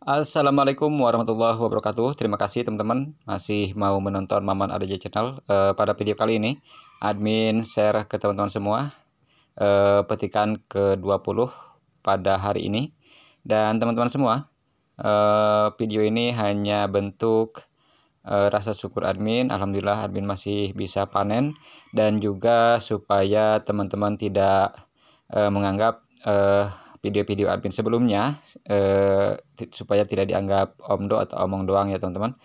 Assalamualaikum warahmatullahi wabarakatuh Terima kasih teman-teman Masih mau menonton Maman ADJ Channel e, Pada video kali ini Admin share ke teman-teman semua e, Petikan ke-20 Pada hari ini Dan teman-teman semua e, Video ini hanya bentuk e, Rasa syukur admin Alhamdulillah admin masih bisa panen Dan juga supaya teman-teman tidak e, Menganggap E, video-video admin sebelumnya eh, supaya tidak dianggap omdo atau omong doang ya teman-teman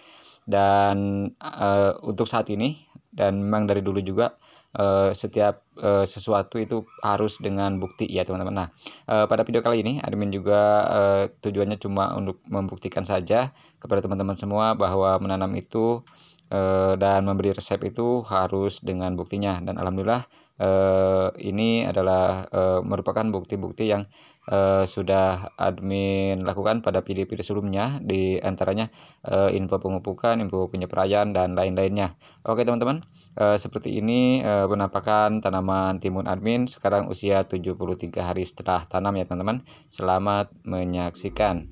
dan eh, untuk saat ini dan memang dari dulu juga eh, setiap eh, sesuatu itu harus dengan bukti ya teman-teman nah eh, pada video kali ini admin juga eh, tujuannya cuma untuk membuktikan saja kepada teman-teman semua bahwa menanam itu eh, dan memberi resep itu harus dengan buktinya dan alhamdulillah Uh, ini adalah uh, merupakan bukti-bukti yang uh, sudah admin lakukan pada video-video sebelumnya di antaranya uh, info pemupukan, info penyepraian dan lain-lainnya. Oke teman-teman, uh, seperti ini uh, penampakan tanaman timun admin sekarang usia 73 hari setelah tanam ya teman-teman. Selamat menyaksikan.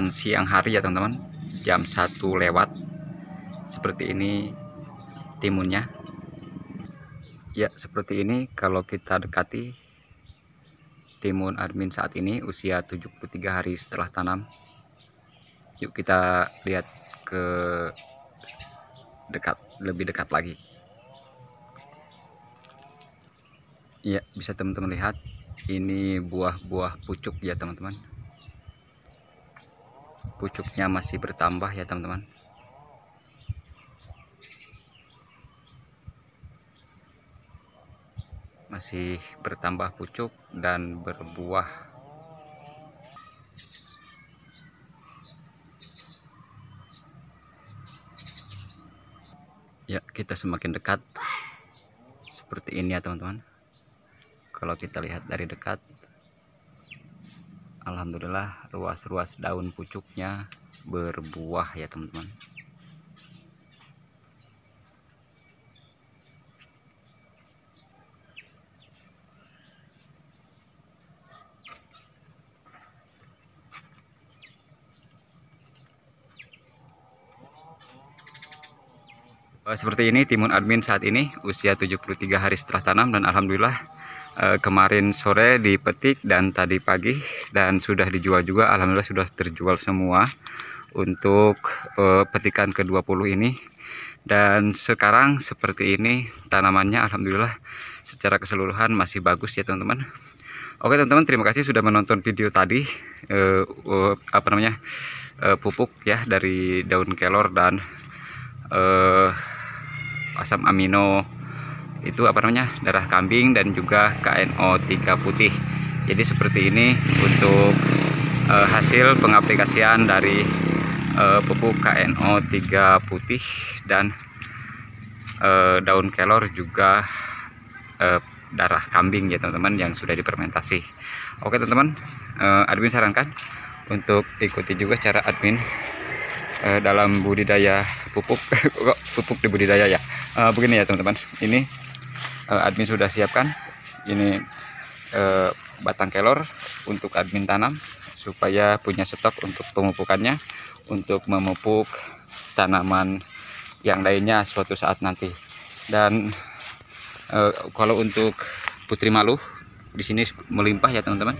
kegiatan siang hari ya teman-teman jam 1 lewat seperti ini timunnya ya seperti ini kalau kita dekati timun admin saat ini usia 73 hari setelah tanam yuk kita lihat ke dekat lebih dekat lagi ya bisa teman-teman lihat ini buah-buah pucuk ya teman-teman pucuknya masih bertambah ya teman-teman masih bertambah pucuk dan berbuah ya kita semakin dekat seperti ini ya teman-teman kalau kita lihat dari dekat Alhamdulillah ruas-ruas daun pucuknya berbuah ya teman-teman Seperti ini timun admin saat ini usia 73 hari setelah tanam dan Alhamdulillah Eh, kemarin sore dipetik dan tadi pagi dan sudah dijual juga alhamdulillah sudah terjual semua untuk uh, petikan ke-20 ini dan sekarang seperti ini tanamannya alhamdulillah secara keseluruhan masih bagus ya teman-teman Oke teman-teman terima kasih sudah menonton video tadi uh, uh, apa namanya uh, pupuk ya dari daun kelor dan uh, asam amino itu apa namanya darah kambing dan juga KNO3 putih jadi seperti ini untuk e, hasil pengaplikasian dari e, pupuk KNO3 putih dan e, daun kelor juga e, darah kambing ya teman-teman yang sudah dipermentasi oke teman-teman e, admin sarankan untuk ikuti juga cara admin dalam budidaya pupuk pupuk di budidaya ya uh, begini ya teman-teman ini Eh, admin sudah siapkan ini uh, batang kelor untuk admin tanam supaya punya stok untuk pemupukannya untuk memupuk tanaman yang lainnya suatu saat nanti dan eh, kalau untuk putri malu di sini melimpah ya teman-teman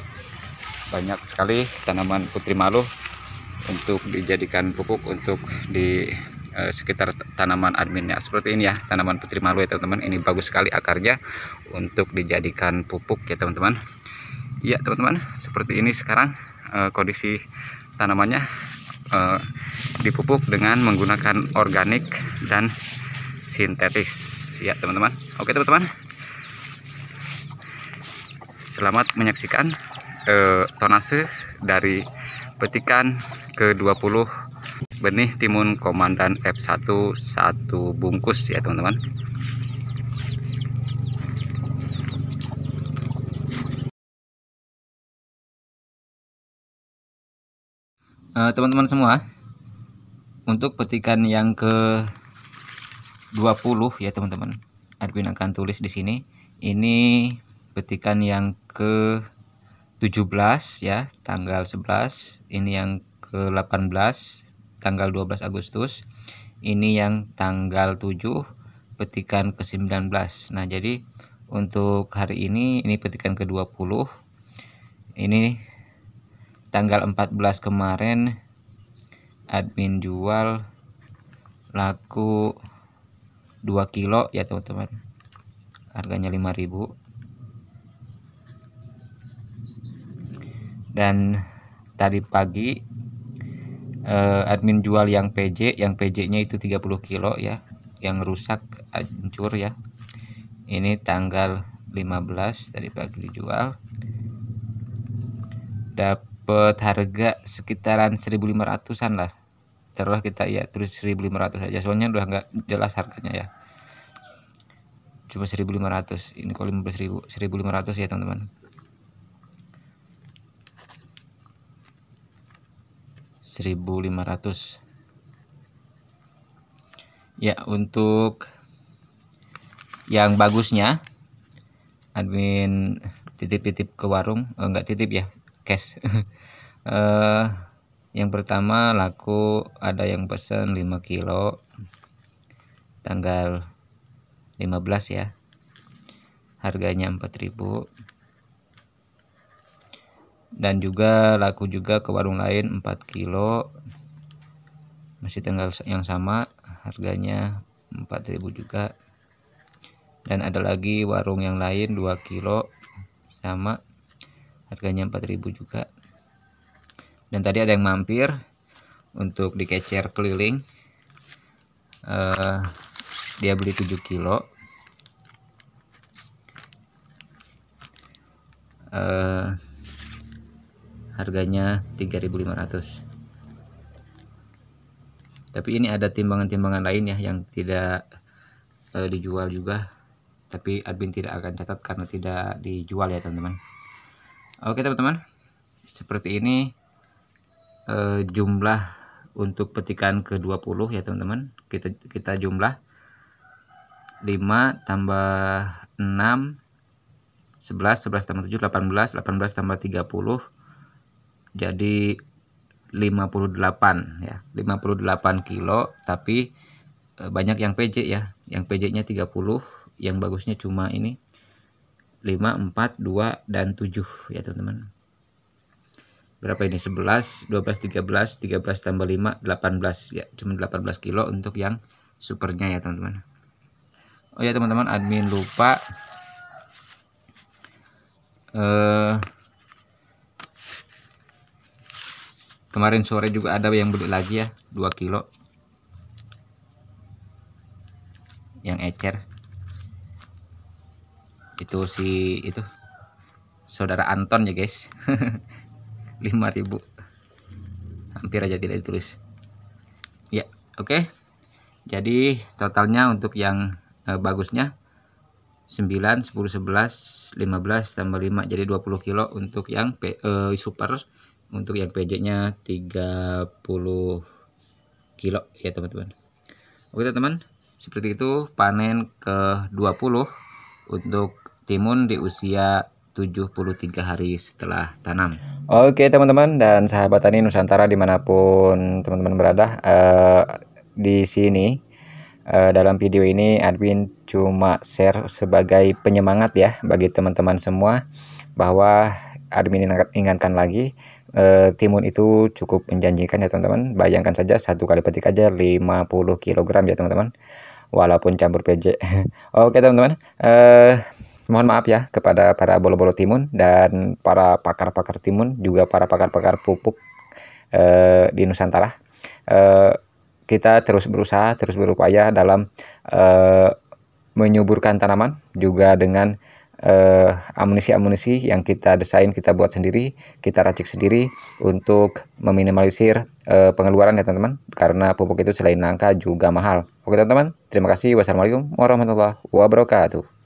banyak sekali tanaman putri malu untuk dijadikan pupuk untuk di Eh, sekitar tanaman adminnya seperti ini ya tanaman putri malu ya teman-teman ini bagus sekali akarnya untuk dijadikan pupuk ya teman-teman ya teman-teman seperti ini sekarang uh, kondisi tanamannya uh, dipupuk dengan menggunakan organik dan sintetis ya teman-teman oke teman-teman selamat menyaksikan uh, tonase dari petikan ke 20 benih timun komandan F1 satu bungkus ya teman-teman eh, teman-teman uh, semua untuk petikan yang ke 20 ya teman-teman admin akan tulis di sini ini petikan yang ke 17 ya tanggal 11 ini yang ke 18 tanggal 12 Agustus ini yang tanggal 7 petikan ke-19 nah jadi untuk hari ini ini petikan ke-20 ini tanggal 14 kemarin admin jual laku 2 kilo ya teman-teman harganya 5000 dan tadi pagi eh, admin jual yang PJ yang PJ-nya itu 30 kilo ya yang rusak hancur ya ini tanggal 15 dari pagi dijual dapat harga sekitaran 1500an lah terus kita ya terus 1500 aja soalnya udah nggak jelas harganya ya cuma 1500 ini kalau 15.000 1500 ya teman-teman 1500 ya untuk yang bagusnya admin titip-titip ke warung oh, eh, enggak titip ya cash eh, yang pertama laku ada yang pesan 5 kilo tanggal 15 ya harganya 4000 dan juga laku juga ke warung lain 4 kilo masih tanggal yang sama harganya 4000 juga dan ada lagi warung yang lain 2 kilo sama harganya 4000 juga dan tadi ada yang mampir untuk dikecer keliling uh, dia beli 7 kilo uh, harganya 3500 tapi ini ada timbangan-timbangan lain ya yang tidak e, dijual juga tapi admin tidak akan catat karena tidak dijual ya teman-teman oke teman-teman seperti ini e, jumlah untuk petikan ke 20 ya teman-teman kita kita jumlah 5 tambah 6 11 11 tambah 7 18 18 tambah 30 jadi 58 ya 58 kilo tapi e, banyak yang PJ ya yang PJ nya 30 yang bagusnya cuma ini 5 4 2 dan 7 ya teman-teman berapa ini 11 12 13 13 tambah 5 18 ya cuma 18 kilo untuk yang supernya ya teman-teman oh ya teman-teman admin lupa eh uh, kemarin sore juga ada yang beli lagi ya 2 kilo yang ecer itu si itu saudara Anton ya guys 5000 hampir aja tidak ditulis ya oke okay. jadi totalnya untuk yang eh, bagusnya 9 10 11 15 tambah 5 jadi 20 kilo untuk yang eh, super untuk yang PJ nya 30 kilo ya teman-teman oke teman-teman seperti itu panen ke 20 untuk timun di usia 73 hari setelah tanam oke teman-teman dan sahabat tani Nusantara dimanapun teman-teman berada uh, di sini uh, dalam video ini admin cuma share sebagai penyemangat ya bagi teman-teman semua bahwa admin ingatkan lagi e, timun itu cukup menjanjikan ya teman-teman bayangkan saja satu kali petik aja 50 kg ya teman-teman walaupun campur PJ oke teman-teman e, mohon maaf ya kepada para bolo-bolo timun dan para pakar-pakar timun juga para pakar-pakar pupuk e, di Nusantara e, kita terus berusaha terus berupaya dalam e, menyuburkan tanaman juga dengan Eh, amunisi-amunisi yang kita desain, kita buat sendiri, kita racik sendiri untuk meminimalisir uh, pengeluaran ya teman-teman. Karena pupuk itu selain langka juga mahal. Oke teman-teman, terima kasih. Wassalamualaikum warahmatullahi wabarakatuh.